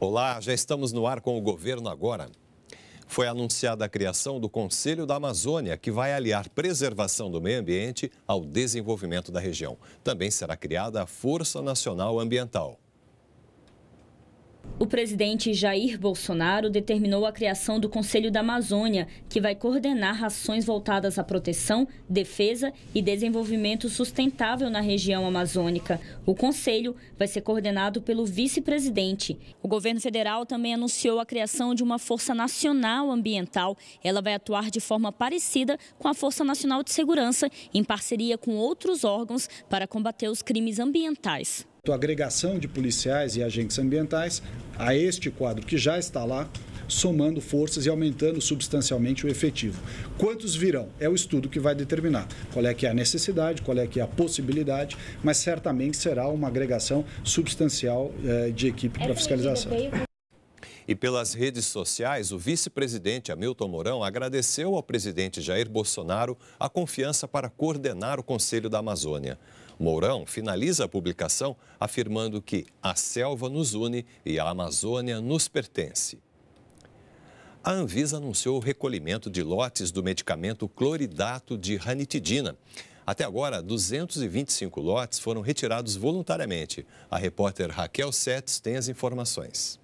Olá, já estamos no ar com o governo agora. Foi anunciada a criação do Conselho da Amazônia, que vai aliar preservação do meio ambiente ao desenvolvimento da região. Também será criada a Força Nacional Ambiental. O presidente Jair Bolsonaro determinou a criação do Conselho da Amazônia, que vai coordenar ações voltadas à proteção, defesa e desenvolvimento sustentável na região amazônica. O conselho vai ser coordenado pelo vice-presidente. O governo federal também anunciou a criação de uma Força Nacional Ambiental. Ela vai atuar de forma parecida com a Força Nacional de Segurança, em parceria com outros órgãos para combater os crimes ambientais a agregação de policiais e agentes ambientais a este quadro que já está lá, somando forças e aumentando substancialmente o efetivo. Quantos virão? É o estudo que vai determinar qual é que é a necessidade, qual é que é a possibilidade, mas certamente será uma agregação substancial eh, de equipe é para fiscalização. E pelas redes sociais, o vice-presidente Hamilton Mourão agradeceu ao presidente Jair Bolsonaro a confiança para coordenar o Conselho da Amazônia. Mourão finaliza a publicação afirmando que a selva nos une e a Amazônia nos pertence. A Anvisa anunciou o recolhimento de lotes do medicamento cloridato de ranitidina. Até agora, 225 lotes foram retirados voluntariamente. A repórter Raquel Setes tem as informações.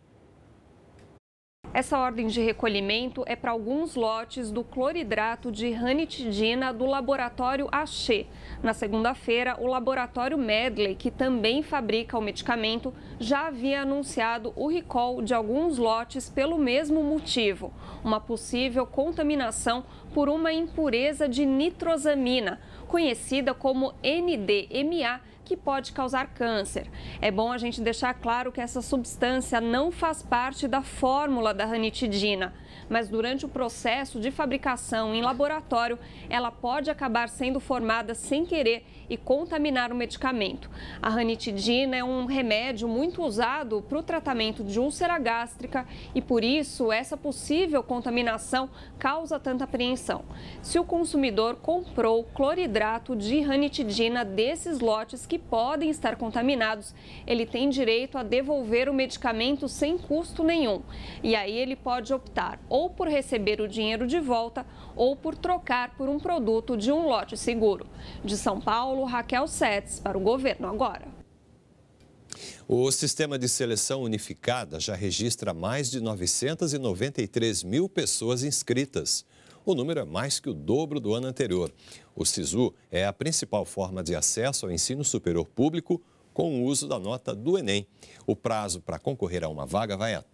Essa ordem de recolhimento é para alguns lotes do cloridrato de ranitidina do laboratório Axê. Na segunda-feira, o laboratório Medley, que também fabrica o medicamento, já havia anunciado o recall de alguns lotes pelo mesmo motivo, uma possível contaminação por uma impureza de nitrosamina, conhecida como NDMA, que pode causar câncer. É bom a gente deixar claro que essa substância não faz parte da fórmula da ranitidina, mas durante o processo de fabricação em laboratório, ela pode acabar sendo formada sem querer e contaminar o medicamento. A ranitidina é um remédio muito usado para o tratamento de úlcera gástrica e por isso essa possível contaminação causa tanta apreensão. Se o consumidor comprou cloridrato de ranitidina desses lotes que podem estar contaminados, ele tem direito a devolver o medicamento sem custo nenhum. E aí aí ele pode optar ou por receber o dinheiro de volta ou por trocar por um produto de um lote seguro. De São Paulo, Raquel Setes, para o governo agora. O sistema de seleção unificada já registra mais de 993 mil pessoas inscritas. O número é mais que o dobro do ano anterior. O SISU é a principal forma de acesso ao ensino superior público com o uso da nota do Enem. O prazo para concorrer a uma vaga vai até